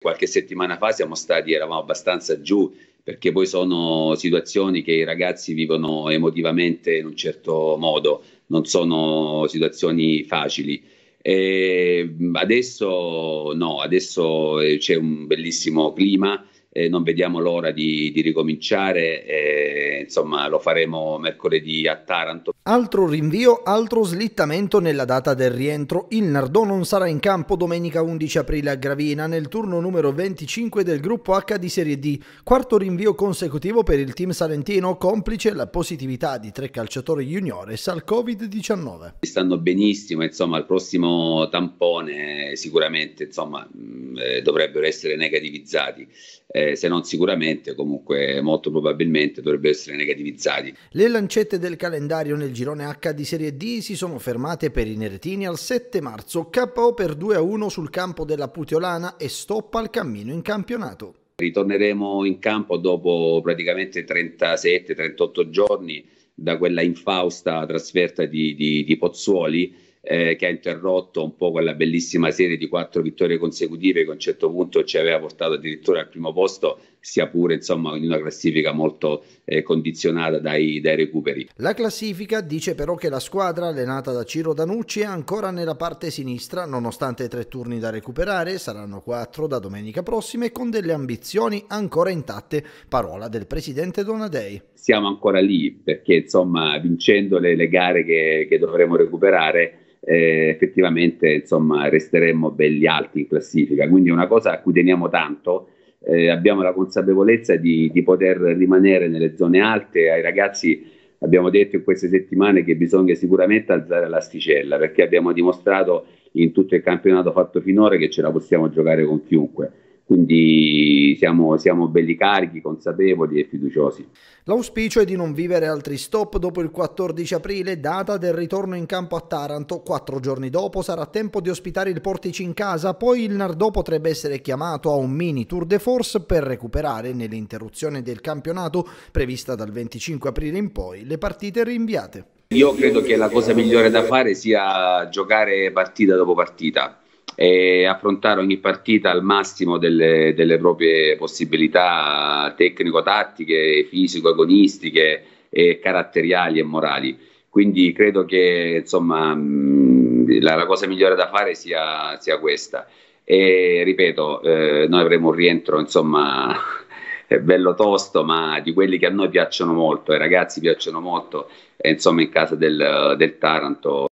Qualche settimana fa siamo stati, eravamo abbastanza giù perché poi sono situazioni che i ragazzi vivono emotivamente in un certo modo, non sono situazioni facili. E adesso no, adesso eh, c'è un bellissimo clima, eh, non vediamo l'ora di, di ricominciare, eh, insomma lo faremo mercoledì a Taranto. Altro rinvio, altro slittamento nella data del rientro. Il Nardò non sarà in campo domenica 11 aprile a Gravina nel turno numero 25 del gruppo H di Serie D. Quarto rinvio consecutivo per il team salentino, complice la positività di tre calciatori juniores al Covid-19. Stanno benissimo, insomma, al prossimo tampone sicuramente, insomma, eh, dovrebbero essere negativizzati, eh, se non sicuramente, comunque molto probabilmente dovrebbero essere negativizzati. Le lancette del calendario nel girone H di Serie D si sono fermate per i Neretini al 7 marzo, KO per 2-1 sul campo della Putiolana e stoppa al cammino in campionato. Ritorneremo in campo dopo praticamente 37-38 giorni da quella infausta trasferta di, di, di Pozzuoli eh, che ha interrotto un po' quella bellissima serie di quattro vittorie consecutive che a un certo punto ci aveva portato addirittura al primo posto sia pure insomma in una classifica molto eh, condizionata dai, dai recuperi. La classifica dice però che la squadra allenata da Ciro Danucci è ancora nella parte sinistra nonostante tre turni da recuperare, saranno quattro da domenica prossima e con delle ambizioni ancora intatte, parola del presidente Donadei. Siamo ancora lì perché insomma vincendo le, le gare che, che dovremo recuperare eh, effettivamente insomma resteremmo belli alti in classifica quindi è una cosa a cui teniamo tanto eh, abbiamo la consapevolezza di, di, poter rimanere nelle zone alte, ai ragazzi abbiamo detto in queste settimane che bisogna sicuramente alzare l'asticella perché abbiamo dimostrato in tutto il campionato fatto finora che ce la possiamo giocare con chiunque. Quindi siamo, siamo belli carichi, consapevoli e fiduciosi. L'auspicio è di non vivere altri stop dopo il 14 aprile, data del ritorno in campo a Taranto. Quattro giorni dopo sarà tempo di ospitare il Portici in casa, poi il Nardò potrebbe essere chiamato a un mini tour de force per recuperare nell'interruzione del campionato prevista dal 25 aprile in poi le partite rinviate. Io credo che la cosa migliore da fare sia giocare partita dopo partita e affrontare ogni partita al massimo delle, delle proprie possibilità tecnico-tattiche, fisico-agonistiche, e caratteriali e morali. Quindi credo che insomma, la, la, cosa migliore da fare sia, sia questa. E ripeto, eh, noi avremo un rientro insomma bello tosto, ma di quelli che a noi piacciono molto, ai ragazzi piacciono molto, e, insomma in casa del, del Taranto.